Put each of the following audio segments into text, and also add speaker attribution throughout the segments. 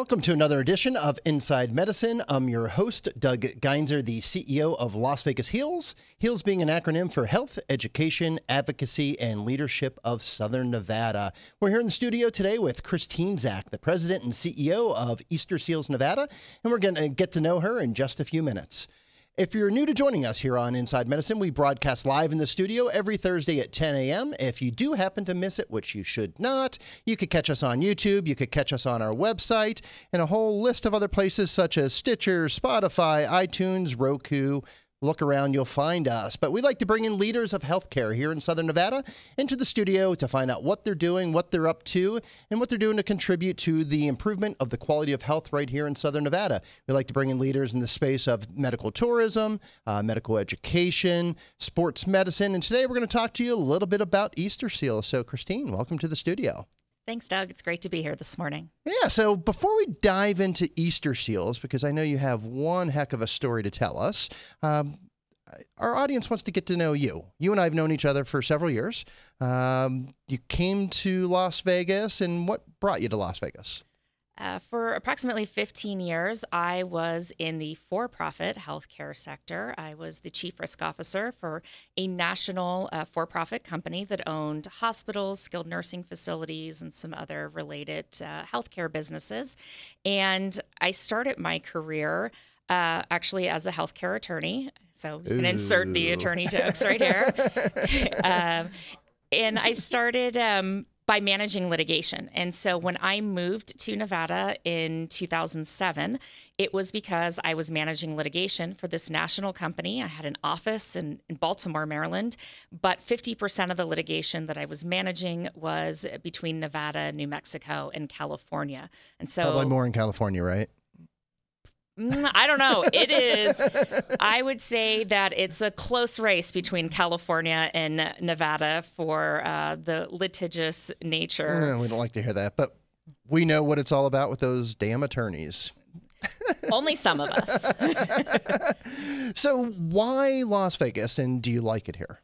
Speaker 1: welcome to another edition of Inside Medicine. I'm your host, Doug Geinzer, the CEO of Las Vegas Heels. Heels being an acronym for Health, Education, Advocacy, and Leadership of Southern Nevada. We're here in the studio today with Christine Zach, the president and CEO of Easter Seals Nevada, and we're going to get to know her in just a few minutes. If you're new to joining us here on Inside Medicine, we broadcast live in the studio every Thursday at 10 a.m. If you do happen to miss it, which you should not, you could catch us on YouTube, you could catch us on our website, and a whole list of other places such as Stitcher, Spotify, iTunes, Roku, Look around, you'll find us. But we like to bring in leaders of healthcare here in Southern Nevada into the studio to find out what they're doing, what they're up to, and what they're doing to contribute to the improvement of the quality of health right here in Southern Nevada. We like to bring in leaders in the space of medical tourism, uh, medical education, sports medicine. And today we're going to talk to you a little bit about Easter Seal. So, Christine, welcome to the studio.
Speaker 2: Thanks, Doug. It's great to be here this morning.
Speaker 1: Yeah, so before we dive into Easter seals, because I know you have one heck of a story to tell us, um, our audience wants to get to know you. You and I have known each other for several years. Um, you came to Las Vegas, and what brought you to Las Vegas?
Speaker 2: Uh, for approximately 15 years, I was in the for profit healthcare sector. I was the chief risk officer for a national uh, for profit company that owned hospitals, skilled nursing facilities, and some other related uh, healthcare businesses. And I started my career. Uh, actually as a healthcare attorney. So you can insert the attorney jokes right here. um, and I started um, by managing litigation. And so when I moved to Nevada in 2007, it was because I was managing litigation for this national company. I had an office in, in Baltimore, Maryland, but 50% of the litigation that I was managing was between Nevada, New Mexico, and California. And so probably more
Speaker 1: in California, right?
Speaker 2: Mm, I don't know. It is. I would say that it's a close race between California and Nevada for uh, the litigious nature.
Speaker 1: Mm, we don't like to hear that, but we know what it's all about with those damn attorneys.
Speaker 2: Only some of us.
Speaker 1: so, why Las Vegas and do you like it here?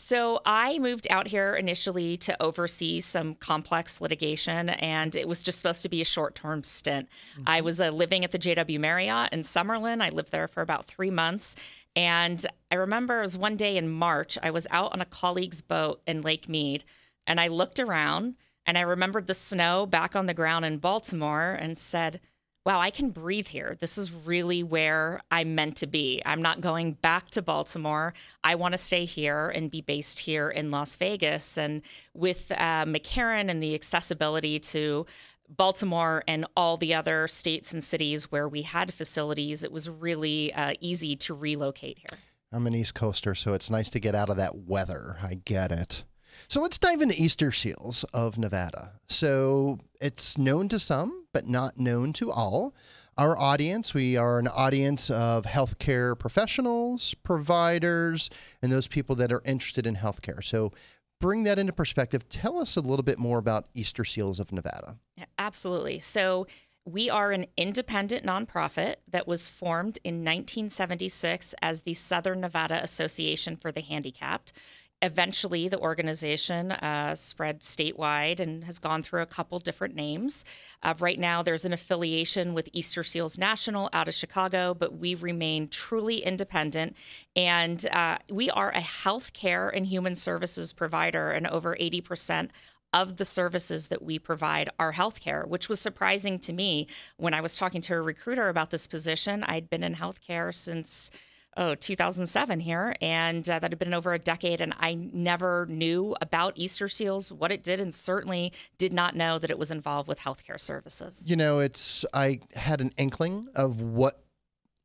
Speaker 2: So I moved out here initially to oversee some complex litigation, and it was just supposed to be a short term stint. Mm-hmm. I was uh, living at the JW Marriott in Summerlin. I lived there for about three months. And I remember it was one day in March, I was out on a colleague's boat in Lake Mead, and I looked around and I remembered the snow back on the ground in Baltimore and said, wow, I can breathe here. This is really where I'm meant to be. I'm not going back to Baltimore. I want to stay here and be based here in Las Vegas. And with uh, McCarran and the accessibility to Baltimore and all the other states and cities where we had facilities, it was really uh, easy to relocate here.
Speaker 1: I'm an East Coaster, so it's nice to get out of that weather. I get it. So let's dive into Easter seals of Nevada. So it's known to some, but not known to all. Our audience, we are an audience of healthcare professionals, providers, and those people that are interested in healthcare. So bring that into perspective. Tell us a little bit more about Easter Seals of Nevada.
Speaker 2: Absolutely. So, we are an independent nonprofit that was formed in 1976 as the Southern Nevada Association for the Handicapped eventually, the organization uh, spread statewide and has gone through a couple different names. Uh, right now, there's an affiliation with Easter Seals National out of Chicago, but we remain truly independent. And uh, we are a healthcare and human services provider, and over 80% of the services that we provide are healthcare, which was surprising to me when I was talking to a recruiter about this position. I'd been in healthcare since oh 2007 here and uh, that had been over a decade and i never knew about easter seals what it did and certainly did not know that it was involved with healthcare services
Speaker 1: you know it's i had an inkling of what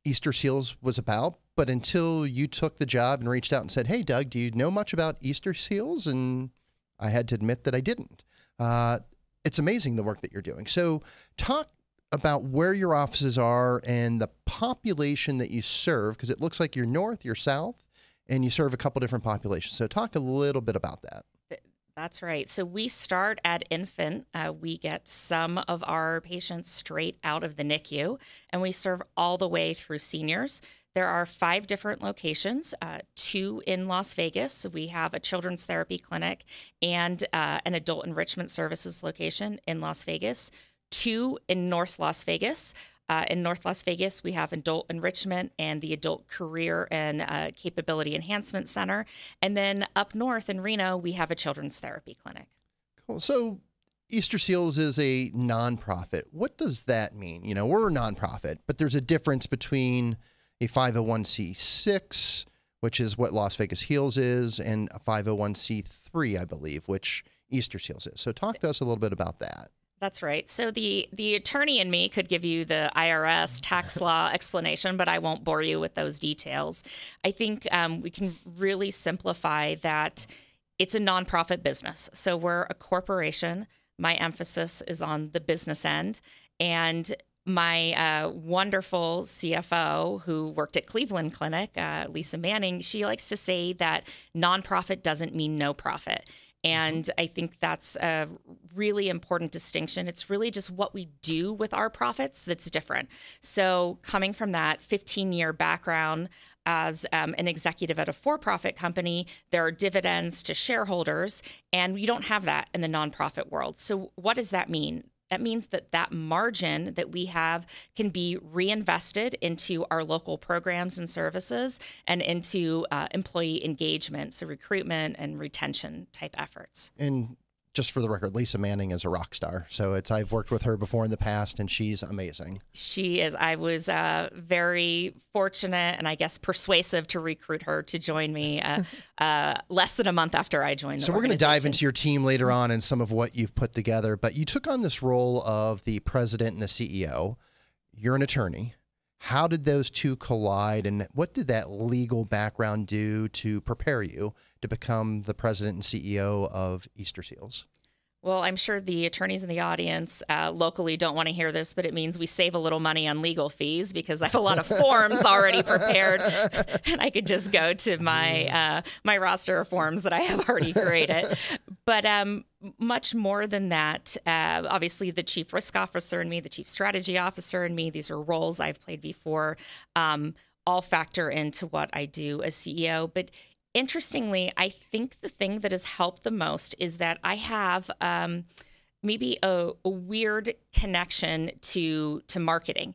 Speaker 1: easter seals was about but until you took the job and reached out and said hey doug do you know much about easter seals and i had to admit that i didn't uh, it's amazing the work that you're doing so talk about where your offices are and the population that you serve, because it looks like you're north, you're south, and you serve a couple different populations. So talk a little bit about that.
Speaker 2: That's right. So we start at infant. Uh, we get some of our patients straight out of the NICU, and we serve all the way through seniors. There are five different locations, uh, two in Las Vegas. We have a children's therapy clinic and uh, an adult enrichment services location in Las Vegas, two in North Las Vegas. Uh, in North Las Vegas, we have Adult Enrichment and the Adult Career and uh, Capability Enhancement Center. And then up north in Reno, we have a children's therapy clinic.
Speaker 1: Cool. So Easter Seals is a nonprofit. What does that mean? You know, we're a nonprofit, but there's a difference between a 501c6, which is what Las Vegas Heals is, and a 501c3, I believe, which Easter Seals is. So talk to us a little bit about that.
Speaker 2: That's right. So the the attorney in me could give you the IRS mm. tax law explanation, but I won't bore you with those details. I think um, we can really simplify that. It's a nonprofit business, so we're a corporation. My emphasis is on the business end, and my uh, wonderful CFO who worked at Cleveland Clinic, uh, Lisa Manning, she likes to say that nonprofit doesn't mean no profit. And I think that's a really important distinction. It's really just what we do with our profits that's different. So, coming from that 15 year background as um, an executive at a for profit company, there are dividends to shareholders, and you don't have that in the nonprofit world. So, what does that mean? that means that that margin that we have can be reinvested into our local programs and services and into uh, employee engagement so recruitment and retention type efforts
Speaker 1: and just for the record, Lisa Manning is a rock star. So it's I've worked with her before in the past, and she's amazing.
Speaker 2: She is. I was uh, very fortunate and I guess persuasive to recruit her to join me uh, uh, less than a month after I joined. So we're going to dive into
Speaker 1: your team later on and some of what you've put together. But you took on this role of the president and the CEO. You're an attorney. How did those two collide, and what did that legal background do to prepare you to become the president and CEO of Easter Seals?
Speaker 2: Well, I'm sure the attorneys in the audience uh, locally don't want to hear this, but it means we save a little money on legal fees because I have a lot of forms already prepared, and I could just go to my mm. uh, my roster of forms that I have already created. But um, much more than that. Uh, obviously, the chief risk officer and me, the chief strategy officer and me, these are roles I've played before, um, all factor into what I do as CEO. But interestingly, I think the thing that has helped the most is that I have. Um, maybe a, a weird connection to to marketing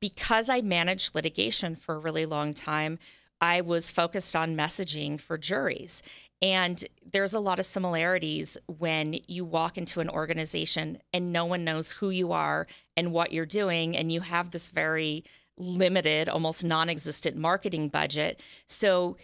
Speaker 2: because I managed litigation for a really long time, I was focused on messaging for juries. And there's a lot of similarities when you walk into an organization and no one knows who you are and what you're doing, and you have this very limited, almost non existent marketing budget. So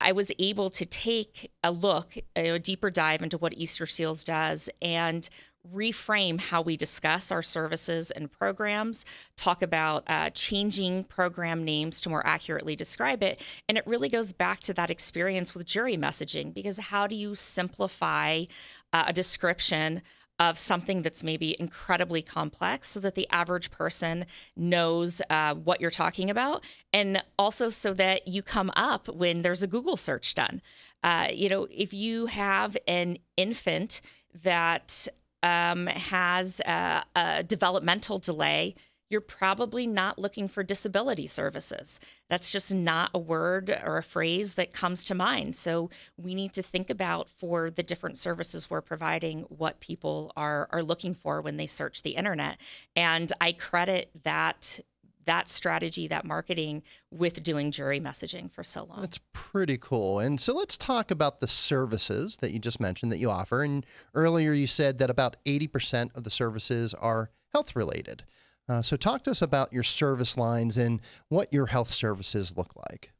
Speaker 2: I was able to take a look, a deeper dive into what Easter Seals does and reframe how we discuss our services and programs, talk about uh, changing program names to more accurately describe it. And it really goes back to that experience with jury messaging because how do you simplify uh, a description? Of something that's maybe incredibly complex, so that the average person knows uh, what you're talking about, and also so that you come up when there's a Google search done. Uh, you know, if you have an infant that um, has a, a developmental delay, you're probably not looking for disability services. That's just not a word or a phrase that comes to mind. So we need to think about for the different services we're providing what people are, are looking for when they search the internet. And I credit that that strategy, that marketing with doing jury messaging for so long. That's
Speaker 1: pretty cool. And so let's talk about the services that you just mentioned that you offer. And earlier you said that about 80% of the services are health related. Uh, so talk to us about your service lines and what your health services look like.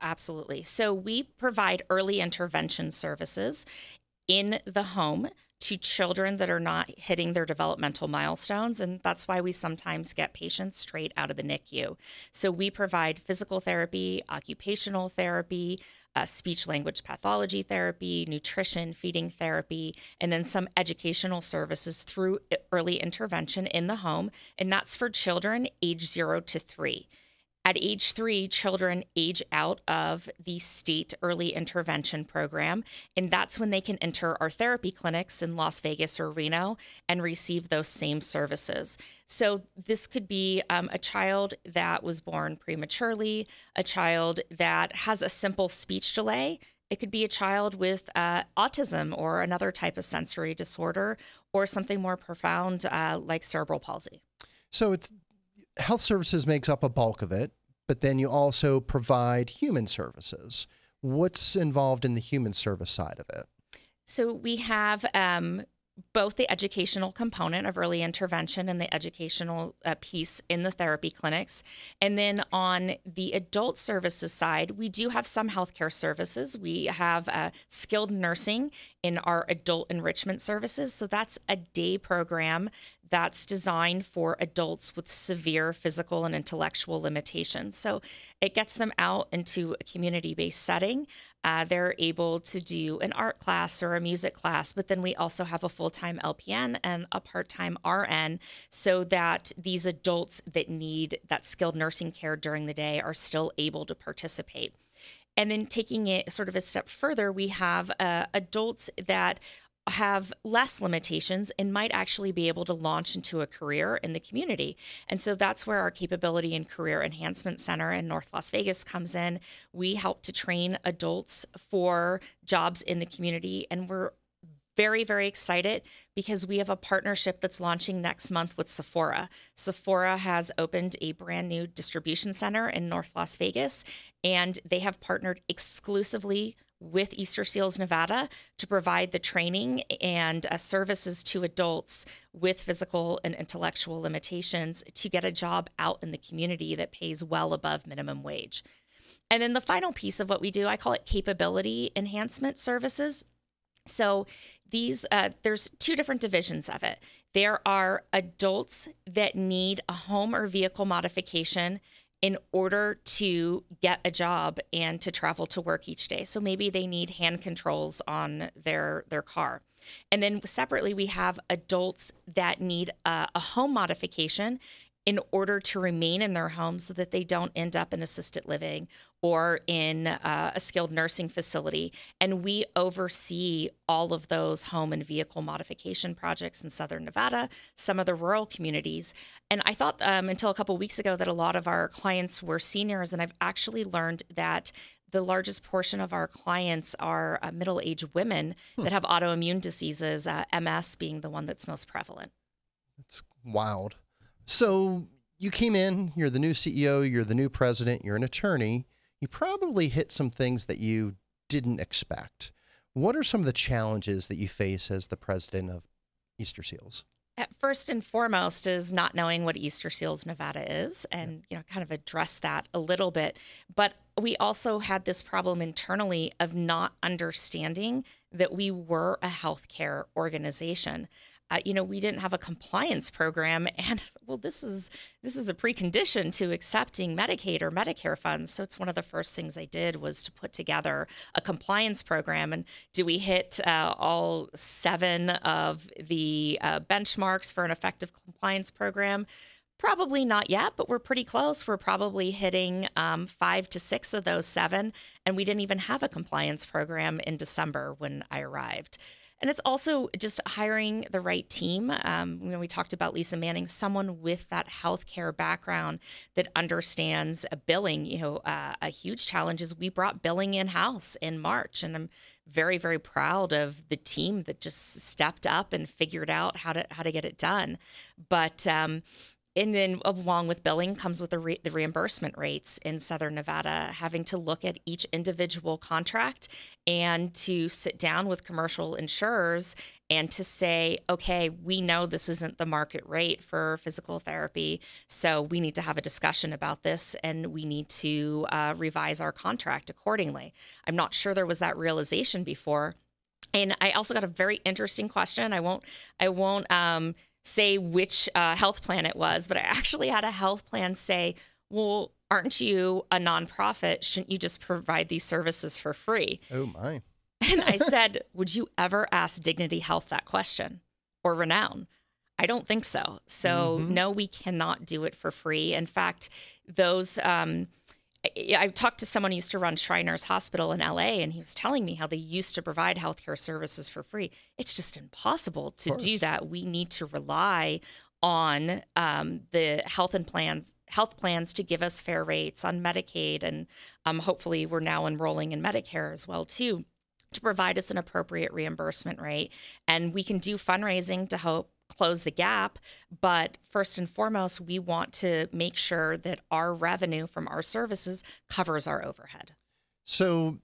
Speaker 2: Absolutely. So we provide early intervention services in the home to children that are not hitting their developmental milestones. And that's why we sometimes get patients straight out of the NICU. So we provide physical therapy, occupational therapy. Uh, speech language pathology therapy, nutrition, feeding therapy, and then some educational services through uh, early intervention in the home. And that's for children age zero to three. At age three, children age out of the state early intervention program, and that's when they can enter our therapy clinics in Las Vegas or Reno and receive those same services. So, this could be um, a child that was born prematurely, a child that has a simple speech delay. It could be a child with uh, autism or another type of sensory disorder or something more profound uh, like cerebral palsy.
Speaker 1: So it's health services makes up a bulk of it, but then you also provide human services. What's involved in the human service side of it?
Speaker 2: So we have um, both the educational component of early intervention and the educational uh, piece in the therapy clinics. And then on the adult services side, we do have some healthcare services. We have uh, skilled nursing in our adult enrichment services. So that's a day program that's designed for adults with severe physical and intellectual limitations. So it gets them out into a community based setting uh, they're able to do an art class or a music class, but then we also have a full time LPN and a part time RN so that these adults that need that skilled nursing care during the day are still able to participate. And then taking it sort of a step further, we have uh, adults that have less limitations and might actually be able to launch into a career in the community. And so that's where our Capability and Career Enhancement Center in North Las Vegas comes in. We help to train adults for jobs in the community, and we're very, very excited because we have a partnership that's launching next month with Sephora. Sephora has opened a brand new distribution center in North Las Vegas, and they have partnered exclusively with Easter Seals Nevada to provide the training and uh, services to adults with physical and intellectual limitations to get a job out in the community that pays well above minimum wage. And then the final piece of what we do, I call it capability enhancement services. So these uh, there's two different divisions of it. There are adults that need a home or vehicle modification in order to get a job and to travel to work each day. So maybe they need hand controls on their their car. And then separately, we have adults that need a, a home modification in order to remain in their home so that they don't end up in assisted living or in uh, a skilled nursing facility. And we oversee all of those home and vehicle modification projects in Southern Nevada, some of the rural communities. And I thought um, until a couple weeks ago that a lot of our clients were seniors, and I've actually learned that. The largest portion of our clients are uh, middle aged women hmm. that have autoimmune diseases, uh, MS being the one that's most prevalent.
Speaker 1: That's wild. So you came in, you're the new CEO, you're the new president, you're an attorney. You probably hit some things that you didn't expect. What are some of the challenges that you face as the president of Easter Seals?
Speaker 2: At first and foremost is not knowing what Easter Seals Nevada is and you know kind of address that a little bit but we also had this problem internally of not understanding that we were a healthcare organization uh, you know, we didn't have a compliance program, and well, this is this is a precondition to accepting Medicaid or Medicare funds. So it's one of the first things I did was to put together a compliance program. And do we hit uh, all seven of the uh, benchmarks for an effective compliance program? Probably not yet, but we're pretty close. We're probably hitting um, five to six of those seven. And we didn't even have a compliance program in December when I arrived. And it's also just hiring the right team. Um, we talked about Lisa Manning, someone with that healthcare background that understands uh, billing. You know, uh, a huge challenge is we brought billing in house in March, and I'm very very proud of the team that just stepped up and figured out how to how to get it done. But um, and then along with billing comes with the, re- the, reimbursement rates in southern nevada having to look at each individual contract and to sit down with commercial insurers and to say okay we know this isn't the market rate for physical therapy so we need to have a discussion about this and we need to uh, revise our contract accordingly i'm not sure there was that realization before and i also got a very interesting question i won't i won't um, say which uh, health plan it was, but I actually had a health plan say, well, aren't you a nonprofit? Shouldn't you just provide these services for free? Oh, my. and I said, would you ever ask Dignity Health that question or Renown? I don't think so. So, mm-hmm. no, we cannot do it for free. In fact, those. Um, I, talked to someone who used to run Shriners Hospital in LA, and he was telling me how they used to provide healthcare services for free. It's just impossible to do that. We need to rely on um, the health and plans health plans to give us fair rates on Medicaid, and um, hopefully we're now enrolling in Medicare as well too to provide us an appropriate reimbursement rate. And we can do fundraising to help close the gap. But first and foremost, we want to make sure that our revenue from our services covers our overhead.
Speaker 1: So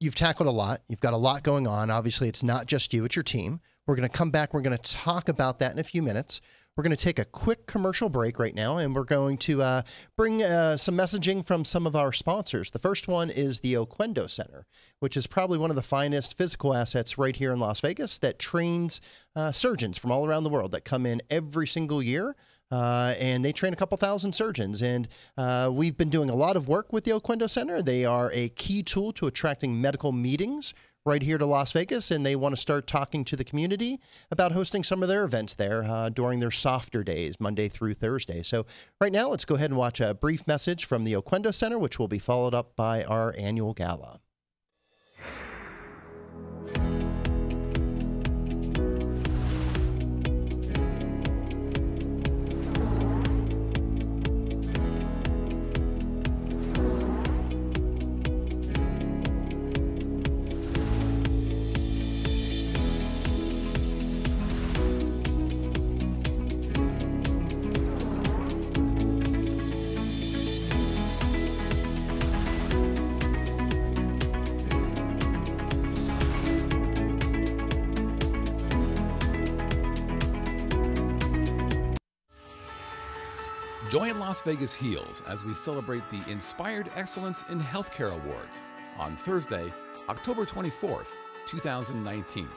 Speaker 1: you've tackled a lot. You've got a lot going on. Obviously, it's not just you, it's your team. We're going to come back. We're going to talk about that in a few minutes. We're going to take a quick commercial break right now, and we're going to uh, bring uh, some messaging from some of our sponsors. The first one is the Oquendo Center, which is probably one of the finest physical assets right here in Las Vegas that trains uh, surgeons from all around the world that come in every single year. Uh, and they train a couple thousand surgeons. And uh, we've been doing a lot of work with the Oquendo Center. They are a key tool to attracting medical meetings right here to Las Vegas, and they want to start talking to the community about hosting some of their events there uh, during their softer days, Monday through Thursday. So, right now, let's go ahead and watch a brief message from the Oquendo Center, which will be followed up by our annual gala.
Speaker 2: Join Las Vegas Heels as we celebrate the Inspired Excellence in Healthcare Awards on Thursday, October 24th, 2019.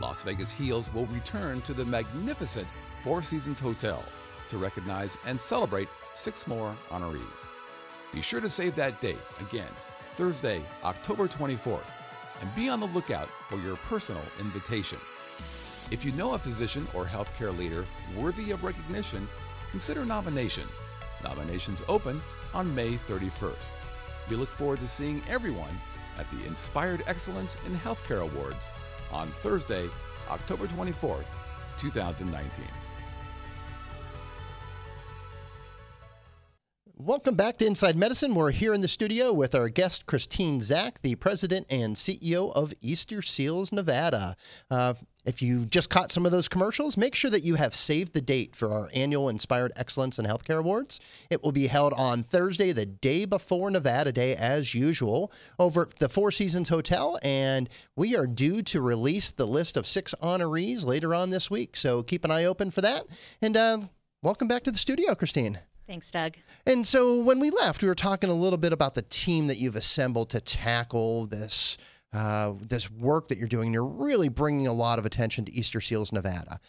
Speaker 2: Las Vegas Heels will return to the magnificent Four Seasons Hotel to recognize and celebrate six more honorees. Be sure to save that date again, Thursday, October 24th, and be on the lookout for your personal invitation. If you know a physician or healthcare leader worthy of recognition consider nomination. Nominations open on May 31st. We look forward to seeing everyone at the Inspired Excellence in Healthcare Awards on Thursday, October 24th, 2019. Welcome
Speaker 1: back to Inside Medicine. We're here in the studio with our guest, Christine Zach, the president and CEO of Easter Seals Nevada. Uh, if you just caught some of those commercials, make sure that you have saved the date for our annual Inspired Excellence in Healthcare Awards. It will be held on Thursday, the day before Nevada Day, as usual, over at the Four Seasons Hotel. And we are due to release the list of six honorees later on this week. So keep an eye open for that. And uh, welcome back to the studio, Christine. Thanks, Doug. And so when we left, we were talking a little bit about the team that you've assembled to tackle this uh, this work that you're doing. You're really bringing a lot of attention to Easter Seals Nevada.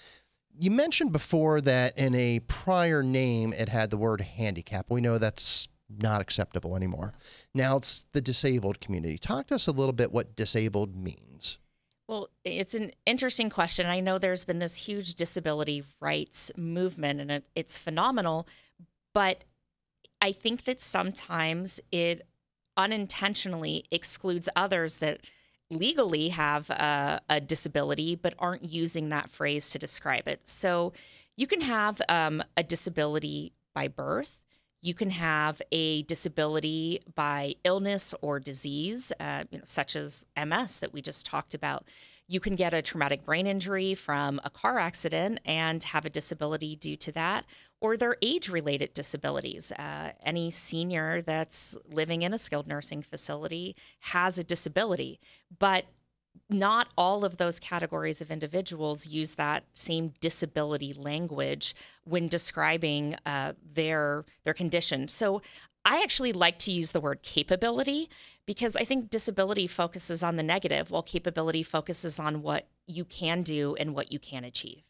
Speaker 1: You mentioned before that in a prior name it had the word handicap. We know that's not acceptable anymore. Now it's the disabled community. Talk to us a little bit what disabled means.
Speaker 2: Well, it's an interesting question. I know there's been this huge disability rights movement and it, it's phenomenal, but I think that sometimes it unintentionally excludes others that legally have a, a, disability but aren't using that phrase to describe it. So you can have um, a disability by birth. You can have a disability by illness or disease, uh, you know, such as MS that we just talked about. You can get a traumatic brain injury from a car accident and have a disability due to that or their age related disabilities. Uh, any senior that's living in a skilled nursing facility has a disability, but not all of those categories of individuals use that same disability language when describing uh, their their condition. So I actually like to use the word capability because I think disability focuses on the negative, while capability focuses on what you can do and what you can achieve.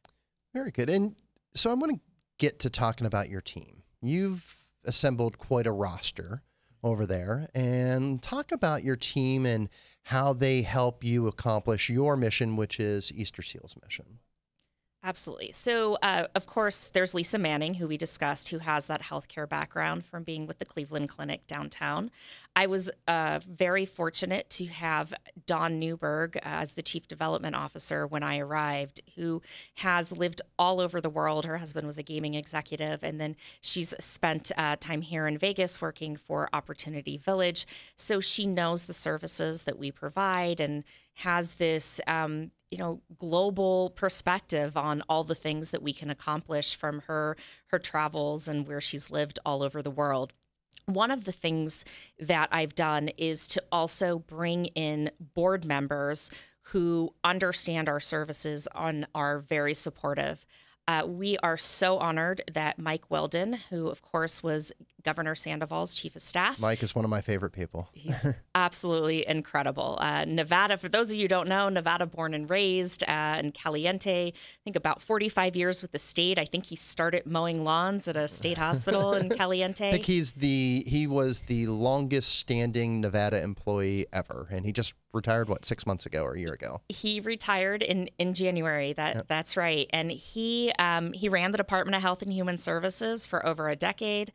Speaker 1: Very good. And so I'm going to get to talking about your team. You've assembled quite a roster over there and talk about your team and how they help you accomplish your mission, which is Easter SEAL's mission.
Speaker 2: Absolutely. So, uh, of course, there's Lisa Manning, who we discussed, who has that healthcare background from being with the Cleveland Clinic downtown. I was uh, very fortunate to have Don Newberg uh, as the chief development officer when I arrived, who has lived all over the world. Her husband was a gaming executive, and then she's spent uh, time here in Vegas working for Opportunity Village. So she knows the services that we provide and has this um, you know global perspective on all the things that we can accomplish from her her travels and where she's lived all over the world one of the things that I've done is to also bring in board members who understand our services and are very supportive. Uh, we are so honored that Mike Weldon, who of course was Governor Sandoval's chief of staff.
Speaker 1: Mike is one of my favorite people. He's
Speaker 2: absolutely incredible. Uh, Nevada, for those of you who don't know, Nevada born and raised uh, in Caliente, I think about 45 years with the state. I think he started mowing lawns at a state hospital in Caliente. I think
Speaker 1: he's the, he was the longest standing Nevada employee ever, and he just retired what six months ago or a year ago.
Speaker 2: He retired in in January. That yep. that's right. And he um, he ran the Department of Health and Human Services for over a decade.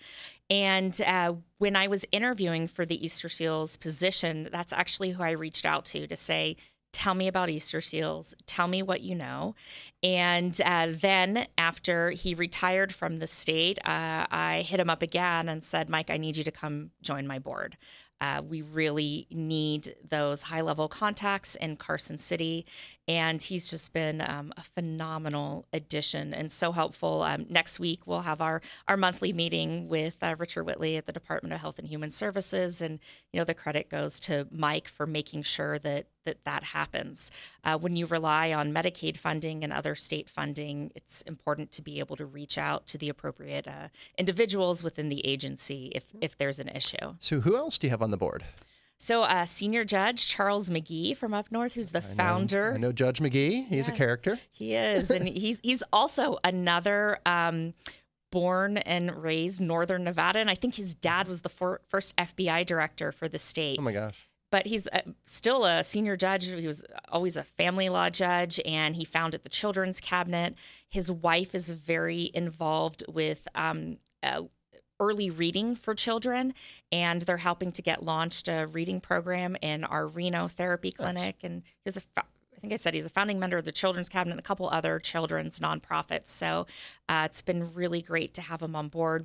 Speaker 2: And uh, when I was interviewing for the Easter Seals position, that's actually who I reached out to to say, tell me about Easter seals. Tell me what you know. And uh, then after he retired from the state, uh, I hit him up again and said, Mike, I need you to come join my board. Uh, we really need those high level contacts in Carson City and he's just been um, a phenomenal addition and so helpful. Um, next week we'll have our our monthly meeting with uh, Richard Whitley at the Department of Health and Human Services, and you know the credit goes to Mike for making sure that that that happens. Uh, when you rely on Medicaid funding and other state funding, it's important to be able to reach out to the appropriate uh, individuals within the agency if if there's an issue.
Speaker 1: So who else do you have on the board?
Speaker 2: So, uh, senior judge Charles McGee from up north, who's the I founder. Know, I
Speaker 1: know Judge McGee. He's yeah, a character.
Speaker 2: He is, and he's he's also another. Um, born and raised northern Nevada, and I think his dad was the for, first FBI director for the state. Oh my gosh! But he's a, uh, still a senior judge. He was always a family law judge, and he founded the Children's Cabinet. His wife is very involved with um, uh, early reading for children, and they're helping to get launched a reading program in our Reno therapy clinic. Nice. And he was a I think I said he's a founding member of the Children's Cabinet and a couple other children's nonprofits. So uh, it's been really great to have him on board.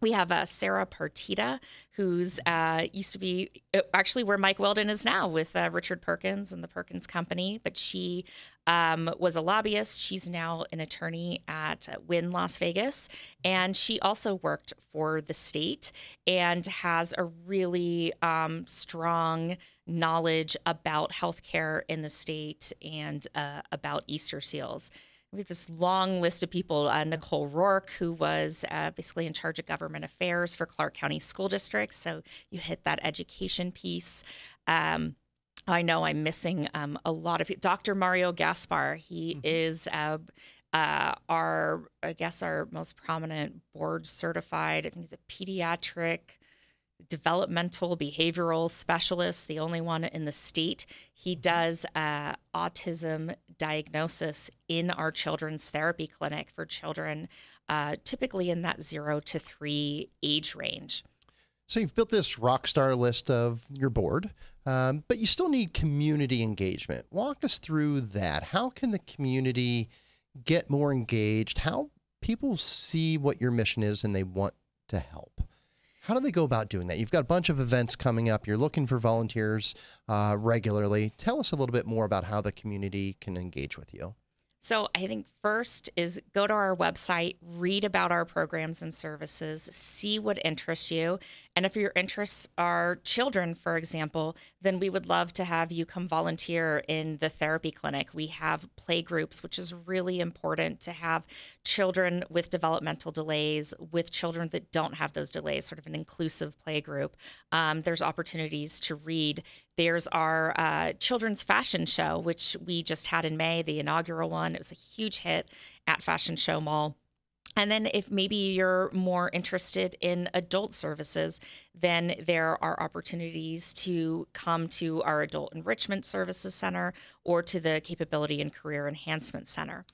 Speaker 2: We have uh, Sarah Partita, who's uh, used to be uh, actually where Mike Weldon is now with uh, Richard Perkins and the Perkins Company, but she um, was a lobbyist. She's now an attorney at Win Las Vegas. And she also worked for the state and has a really um, strong knowledge about healthcare in the state and uh, about Easter seals. We have this long list of people. Uh, Nicole Rourke, who was uh, basically in charge of government affairs for Clark County School District. So you hit that education piece. Um, I know I'm missing um, a lot of Dr. Mario Gaspar. He mm-hmm. is uh, uh, our, I guess, our most prominent board certified. I think he's a pediatric developmental behavioral specialist, the only one in the state. He mm-hmm. does uh, autism diagnosis in our children's therapy clinic for children, uh, typically in that zero to three age range.
Speaker 1: So you've built this rock star list of your board, um, but you still need community engagement. Walk us through that. How can the community get more engaged? How people see what your mission is and they want to help. How do they go about doing that? You've got a bunch of events coming up. You're looking for volunteers uh, regularly. Tell us a little bit more about how the community can engage with you.
Speaker 2: So, I think first is go to our website, read about our programs and services, see what interests you, and if your interests are children, for example, then we would love to have you come volunteer in the therapy clinic. We have play groups, which is really important to have children with developmental delays, with children that don't have those delays, sort of an inclusive play group. Um, there's opportunities to read. There's our uh, children's fashion show, which we just had in May, the inaugural one. It was a huge hit at Fashion Show Mall and then, if maybe you're more interested in adult services, then there are opportunities to come to our Adult Enrichment Services Center or to the Capability and Career Enhancement Center.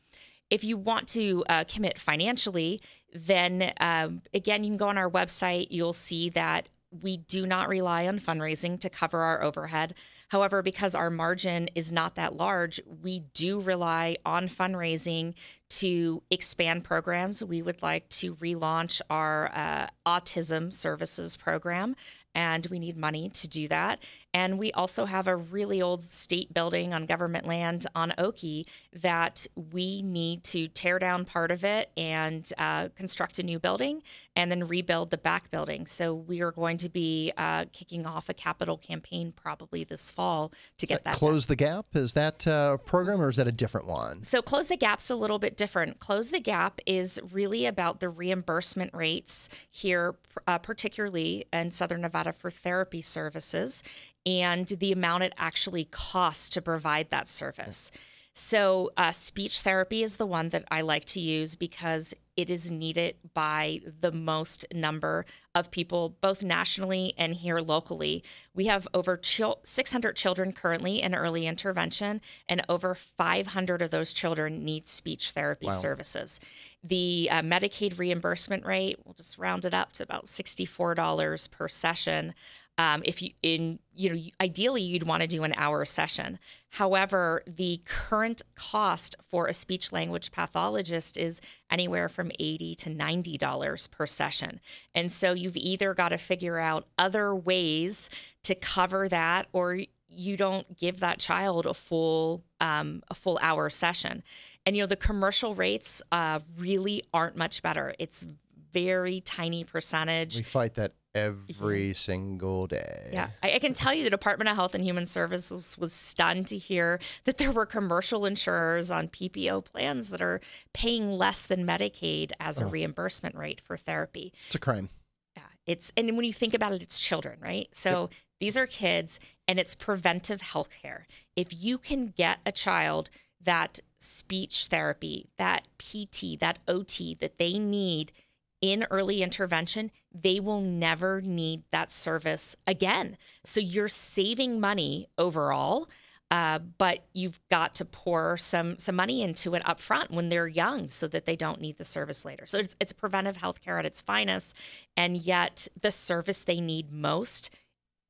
Speaker 2: If you want to uh, commit financially, then um, again, you can go on our website. You'll see that we do not rely on fundraising to cover our overhead. However, because our margin is not that large, we do rely on fundraising to expand programs. We would like to relaunch our uh, autism services program, and we need money to do that. And we also have a really old state building on government land on Oki that we need to tear down part of it and uh, construct a new building and then rebuild the back building. So we are going to be uh, kicking off a capital campaign probably this fall to is get that. close done.
Speaker 1: the Gap? Is that a uh, program or is that a different one?
Speaker 2: So Close the Gap's a little bit different. Close the Gap is really about the reimbursement rates here, uh, particularly in Southern Nevada for therapy services and the amount it actually costs to provide that service. So, uh, speech therapy is the one that I like to use because it is needed by the most number of people, both nationally and here locally. We have over 600 children currently in early intervention, and over 500 of those children need speech therapy wow. services. The uh, Medicaid reimbursement rate, we'll just round it up to about $64 per session. Um, if you in you know ideally you'd want to do an hour session. However, the current cost for a speech language pathologist is anywhere from eighty to ninety dollars per session, and so you've either got to figure out other ways to cover that, or you don't give that child a full um, a full hour session. And you know the commercial rates uh, really aren't much better. It's very tiny percentage. We
Speaker 1: fight that every single day.
Speaker 2: Yeah. I, I, can tell you the Department of Health and Human Services was stunned to hear that there were commercial insurers on PPO plans that are paying less than Medicaid as a oh. reimbursement rate for therapy. It's a crime. Yeah. It's and when you think about it, it's children, right? So yep. these are kids and it's preventive health care. If you can get a child that speech therapy, that PT, that OT that they need in early intervention, they will never need that service again. So you're saving money overall, uh, but you've got to pour some some money into it up front when they're young, so that they don't need the service later. So it's it's preventive healthcare at its finest, and yet the service they need most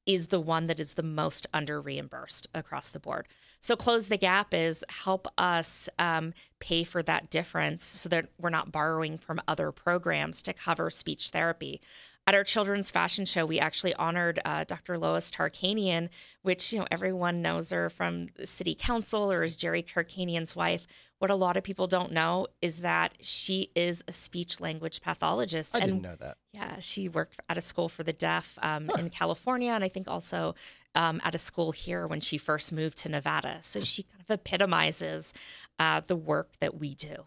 Speaker 2: is the one that is the most under reimbursed across the board. So close the gap is help us um, pay for that difference so that we're not borrowing from other programs to cover speech therapy. At our children's fashion show, we actually honored uh, Dr. Lois Tarkanian, which you know everyone knows her from city council or is Jerry Tarkanian's wife what a lot of people don't know is that she is a speech language pathologist. I and, didn't know that. Yeah, she worked at a school for the deaf um, huh. in California, and I think also um, at a school here when she first moved to Nevada. So she kind of epitomizes uh, the work that we do.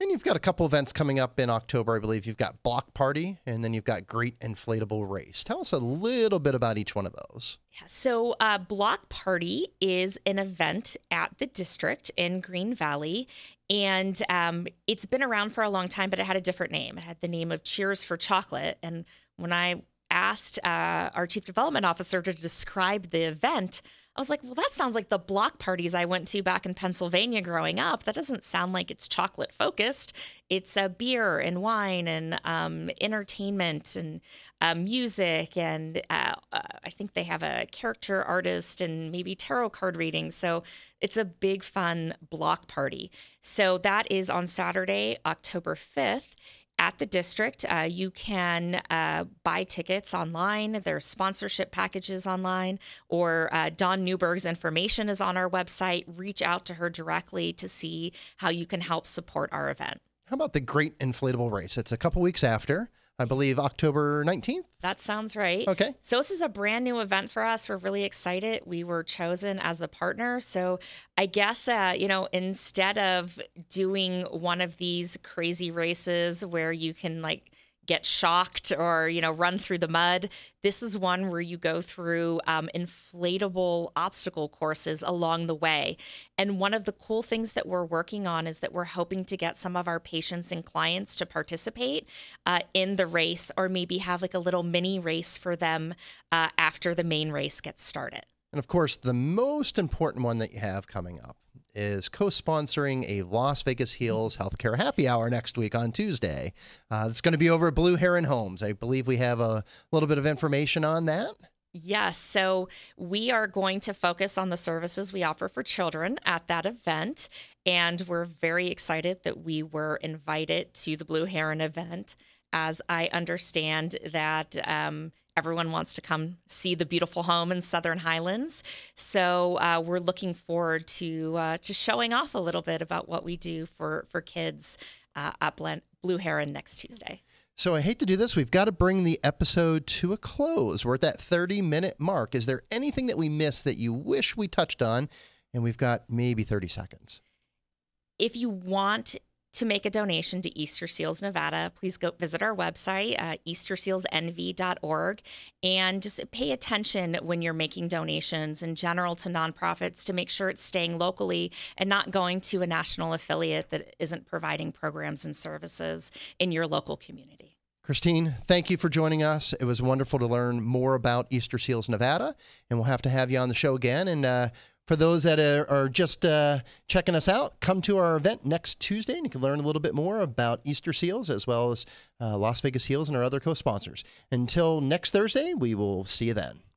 Speaker 2: And
Speaker 1: you've got a couple events coming up in October, I believe. You've got Block Party, and then you've got Great Inflatable Race. Tell us a little bit about each one of those.
Speaker 2: Yeah, so uh, Block Party is an event at the district in Green Valley, and um, it's been around for a long time, but it had a different name. It had the name of Cheers for Chocolate, and when I asked uh, our chief development officer to describe the event, I was like, well, that sounds like the block parties I went to back in Pennsylvania growing up. That doesn't sound like it's chocolate focused. It's a beer and wine and um, entertainment and uh, music. And uh, uh I think they have a character artist and maybe tarot card reading. So it's a big, fun block party. So that is on Saturday, October 5th at the district. Uh, you can uh, buy tickets online. There's sponsorship packages online, or uh, Don Newberg's information is on our website. Reach out to her directly to see how you can help support our event.
Speaker 1: How about the great inflatable race? It's a couple weeks after. I believe October 19th.
Speaker 2: That sounds right. Okay. So this is a brand new event for us. We're really excited. We were chosen as the partner. So I guess uh, you know instead of doing one of these crazy races where you can like get shocked or you know run through the mud this is one where you go through um, inflatable obstacle courses along the way and one of the cool things that we're working on is that we're hoping to get some of our patients and clients to participate uh, in the race or maybe have like a little mini race for them uh, after the main race gets started
Speaker 1: and of course the most important one that you have coming up is co sponsoring a Las Vegas Hills Healthcare Happy Hour next week on Tuesday. Uh, it's going to be over at Blue Heron Homes. I believe we have a little bit of information on that.
Speaker 2: Yes. So we are going to focus on the services we offer for children at that event. And we're very excited that we were invited to the Blue Heron event. As I understand that um, everyone wants to come see the beautiful home in Southern Highlands. So uh, we're looking forward to uh, just showing off a little bit about what we do for for kids uh, at Blue Heron next Tuesday.
Speaker 1: So I hate to do this. We've got to bring the episode to a close. We're at that 30 minute mark. Is there anything that we missed that you wish we touched on? And we've got maybe 30 seconds
Speaker 2: if you want to make a donation to Easter Seals Nevada, please go visit our website, uh, eastersealsnv.org, and just pay attention when you're making donations in general to nonprofits to make sure it's staying locally and not going to a national affiliate that isn't providing programs and services in your local community.
Speaker 1: Christine, thank you for joining us. It was wonderful to learn more about Easter Seals Nevada, and we'll have to have you on the show again and uh, for those that are, are just uh, checking us out, come to our event next Tuesday and you can learn a little bit more about Easter Seals as well as uh, Las Vegas Heels and our other co sponsors. Until next Thursday, we will see you then.